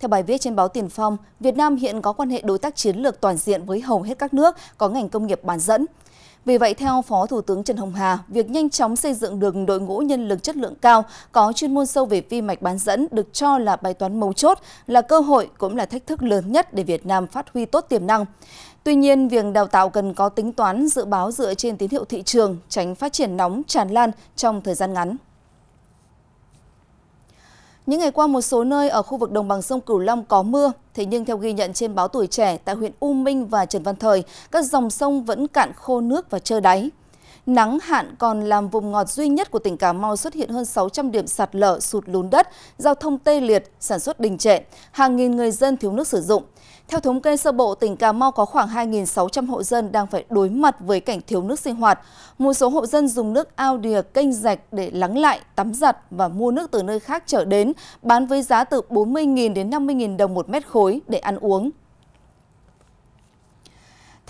Theo bài viết trên báo Tiền Phong, Việt Nam hiện có quan hệ đối tác chiến lược toàn diện với hầu hết các nước có ngành công nghiệp bán dẫn. Vì vậy, theo Phó Thủ tướng Trần Hồng Hà, việc nhanh chóng xây dựng được đội ngũ nhân lực chất lượng cao, có chuyên môn sâu về vi mạch bán dẫn được cho là bài toán mấu chốt, là cơ hội cũng là thách thức lớn nhất để Việt Nam phát huy tốt tiềm năng. Tuy nhiên, việc đào tạo cần có tính toán dự báo dựa trên tín hiệu thị trường, tránh phát triển nóng tràn lan trong thời gian ngắn. Những ngày qua một số nơi ở khu vực đồng bằng sông Cửu Long có mưa, thế nhưng theo ghi nhận trên báo Tuổi Trẻ tại huyện U Minh và Trần Văn Thời, các dòng sông vẫn cạn khô nước và trơ đáy. Nắng hạn còn làm vùng ngọt duy nhất của tỉnh Cà Mau xuất hiện hơn 600 điểm sạt lở, sụt lún đất, giao thông tê liệt, sản xuất đình trệ, hàng nghìn người dân thiếu nước sử dụng. Theo thống kê sơ bộ, tỉnh Cà Mau có khoảng 2.600 hộ dân đang phải đối mặt với cảnh thiếu nước sinh hoạt. Một số hộ dân dùng nước ao đìa kênh rạch để lắng lại, tắm giặt và mua nước từ nơi khác trở đến, bán với giá từ 40.000 đến 50.000 đồng một mét khối để ăn uống.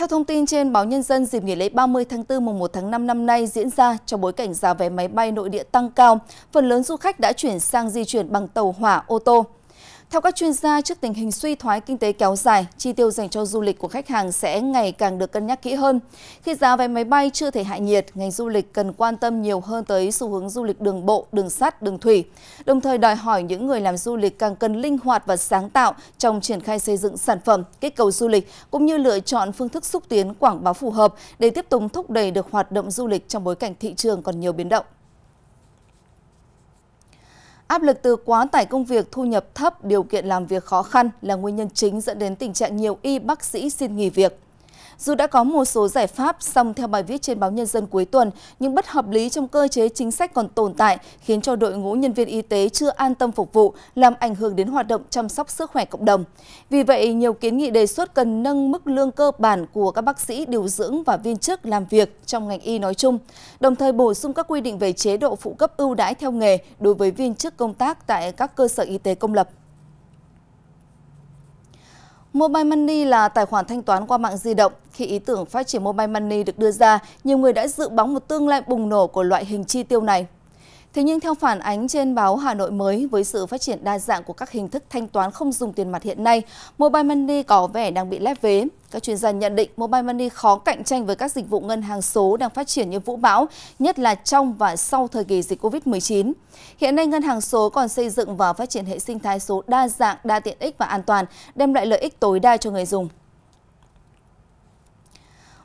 Theo thông tin trên báo Nhân dân, dịp nghỉ lễ 30 tháng 4 mùng 1 tháng 5 năm nay diễn ra trong bối cảnh giá vé máy bay nội địa tăng cao, phần lớn du khách đã chuyển sang di chuyển bằng tàu hỏa, ô tô. Theo các chuyên gia, trước tình hình suy thoái kinh tế kéo dài, chi tiêu dành cho du lịch của khách hàng sẽ ngày càng được cân nhắc kỹ hơn. Khi giá vé máy bay chưa thể hạ nhiệt, ngành du lịch cần quan tâm nhiều hơn tới xu hướng du lịch đường bộ, đường sắt, đường thủy, đồng thời đòi hỏi những người làm du lịch càng cần linh hoạt và sáng tạo trong triển khai xây dựng sản phẩm, kết cầu du lịch, cũng như lựa chọn phương thức xúc tiến quảng bá phù hợp để tiếp tục thúc đẩy được hoạt động du lịch trong bối cảnh thị trường còn nhiều biến động. Áp lực từ quá tải công việc, thu nhập thấp, điều kiện làm việc khó khăn là nguyên nhân chính dẫn đến tình trạng nhiều y bác sĩ xin nghỉ việc. Dù đã có một số giải pháp, song theo bài viết trên báo Nhân dân cuối tuần, những bất hợp lý trong cơ chế chính sách còn tồn tại khiến cho đội ngũ nhân viên y tế chưa an tâm phục vụ, làm ảnh hưởng đến hoạt động chăm sóc sức khỏe cộng đồng. Vì vậy, nhiều kiến nghị đề xuất cần nâng mức lương cơ bản của các bác sĩ điều dưỡng và viên chức làm việc trong ngành y nói chung, đồng thời bổ sung các quy định về chế độ phụ cấp ưu đãi theo nghề đối với viên chức công tác tại các cơ sở y tế công lập. Mobile Money là tài khoản thanh toán qua mạng di động, khi ý tưởng phát triển mobile money được đưa ra, nhiều người đã dự báo một tương lai bùng nổ của loại hình chi tiêu này. Thế nhưng theo phản ánh trên báo Hà Nội mới, với sự phát triển đa dạng của các hình thức thanh toán không dùng tiền mặt hiện nay, mobile money có vẻ đang bị lép vế. Các chuyên gia nhận định mobile money khó cạnh tranh với các dịch vụ ngân hàng số đang phát triển như vũ bão, nhất là trong và sau thời kỳ dịch Covid-19. Hiện nay ngân hàng số còn xây dựng và phát triển hệ sinh thái số đa dạng, đa tiện ích và an toàn, đem lại lợi ích tối đa cho người dùng.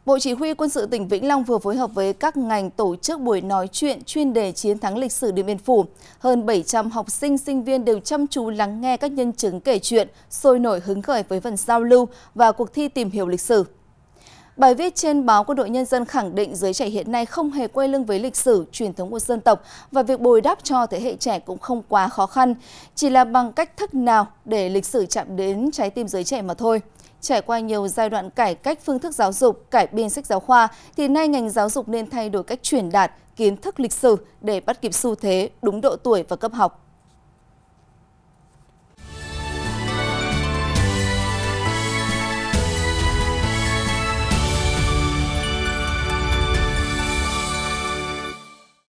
Bộ Chỉ huy Quân sự tỉnh Vĩnh Long vừa phối hợp với các ngành tổ chức buổi nói chuyện chuyên đề chiến thắng lịch sử Điện Biên Phủ. Hơn 700 học sinh, sinh viên đều chăm chú lắng nghe các nhân chứng kể chuyện, sôi nổi hứng khởi với phần giao lưu và cuộc thi tìm hiểu lịch sử. Bài viết trên báo Quân đội Nhân dân khẳng định giới trẻ hiện nay không hề quay lưng với lịch sử, truyền thống của dân tộc và việc bồi đắp cho thế hệ trẻ cũng không quá khó khăn, chỉ là bằng cách thức nào để lịch sử chạm đến trái tim giới trẻ mà thôi. Trải qua nhiều giai đoạn cải cách phương thức giáo dục, cải biên sách giáo khoa, thì nay ngành giáo dục nên thay đổi cách truyền đạt kiến thức lịch sử để bắt kịp xu thế đúng độ tuổi và cấp học.